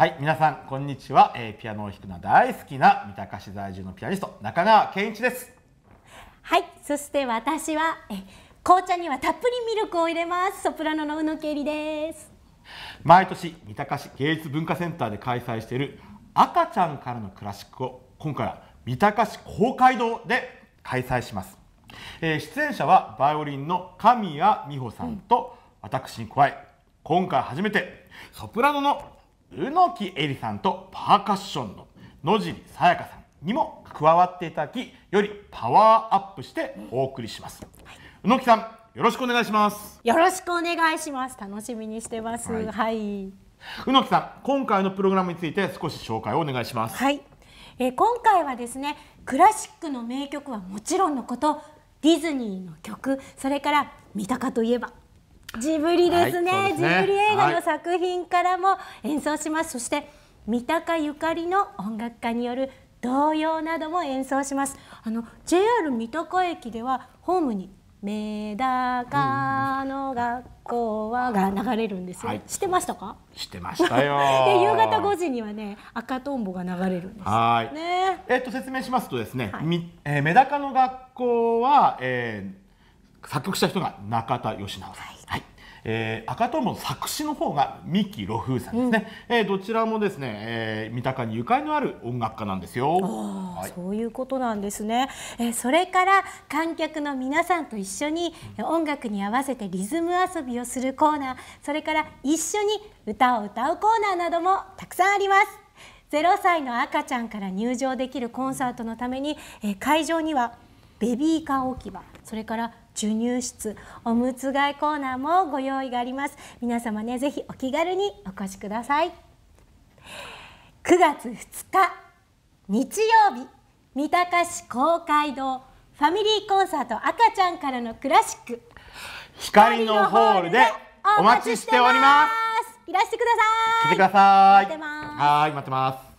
はい、皆さんこんにちは、えー、ピアノを弾くの大好きな三鷹市在住のピアニスト中川健一です。はい、そして私はえ紅茶にはたっぷりミルクを入れます。ソプラノの宇野恵里です。毎年三鷹市芸術文化センターで開催している赤ちゃんからのクラシックを今回は三鷹市公会堂で開催します。えー、出演者はバイオリンの神谷美穂さんと、私に加え今回初めてソプラノの宇野木絵里さんとパーカッションの野尻さやかさんにも加わっていただきよりパワーアップしてお送りします、はい、宇野木さんよろしくお願いしますよろしくお願いします楽しみにしてます、はい、はい、宇野木さん今回のプログラムについて少し紹介をお願いしますはい、えー、今回はですねクラシックの名曲はもちろんのことディズニーの曲それから三鷹といえばジブリですねはい、すねジブリ映画の作品からも演奏します、はい、そして三鷹ゆかりの音楽家による童謡なども演奏しますあの JR 三鷹駅ではホームにメダカの学校はが流れるんですよ、はい、知ってましたか知ってましたよ で夕方5時にはね赤とんぼが流れるんですはいねえっと説明しますとですね、はい、えー、メダカの学校は、えー、作曲した人が中田義直さん、はい、はい、えー、赤とんぼの作詞の方が三木露風さんですね、うん、えー、どちらもですね、えー、三鷹にゆかりのある音楽家なんですよ、はい、そういうことなんですね、えー、それから観客の皆さんと一緒に音楽に合わせてリズム遊びをするコーナーそれから一緒に歌を歌うコーナーなどもたくさんあります0歳の赤ちゃんから入場できるコンサートのために、えー、会場にはベビーカー置き場それから授乳室おむつ替えコーナーもご用意があります皆様ねぜひお気軽にお越しください9月2日日曜日三鷹市公会堂ファミリーコンサート赤ちゃんからのクラシック光のホールでお待ちしておりますいらしてください来てください待ってますはい待ってます